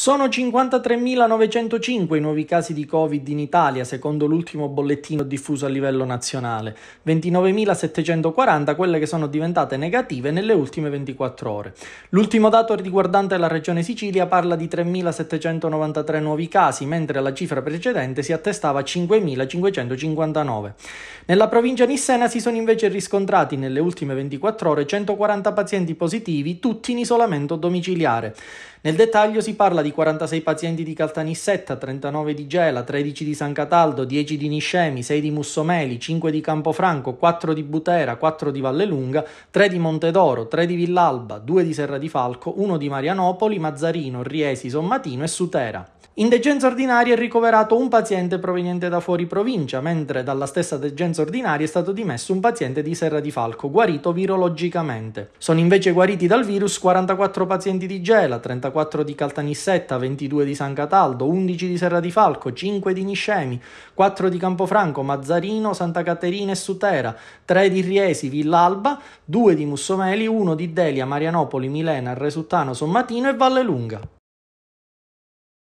Sono 53.905 i nuovi casi di Covid in Italia, secondo l'ultimo bollettino diffuso a livello nazionale, 29.740 quelle che sono diventate negative nelle ultime 24 ore. L'ultimo dato riguardante la regione Sicilia parla di 3.793 nuovi casi, mentre la cifra precedente si attestava a 5.559. Nella provincia nissena si sono invece riscontrati nelle ultime 24 ore 140 pazienti positivi, tutti in isolamento domiciliare. Nel dettaglio si parla di di 46 pazienti di Caltanissetta, 39 di Gela, 13 di San Cataldo, 10 di Niscemi, 6 di Mussomeli, 5 di Campofranco, 4 di Butera, 4 di Vallelunga, 3 di Montedoro, 3 di Villalba, 2 di Serra di Falco, 1 di Marianopoli, Mazzarino, Riesi, Sommatino e Sutera. In degenza ordinaria è ricoverato un paziente proveniente da fuori provincia, mentre dalla stessa degenza ordinaria è stato dimesso un paziente di Serra di Falco, guarito virologicamente. Sono invece guariti dal virus 44 pazienti di Gela, 34 di Caltanissetta, Calzetta, 22 di San Cataldo, 11 di Serra di Falco, 5 di Niscemi, 4 di Campofranco, Mazzarino, Santa Caterina e Sutera, 3 di Riesi, Villalba, 2 di Mussomeli, 1 di Delia, Marianopoli, Milena, Resuttano, Sommatino e Vallelunga.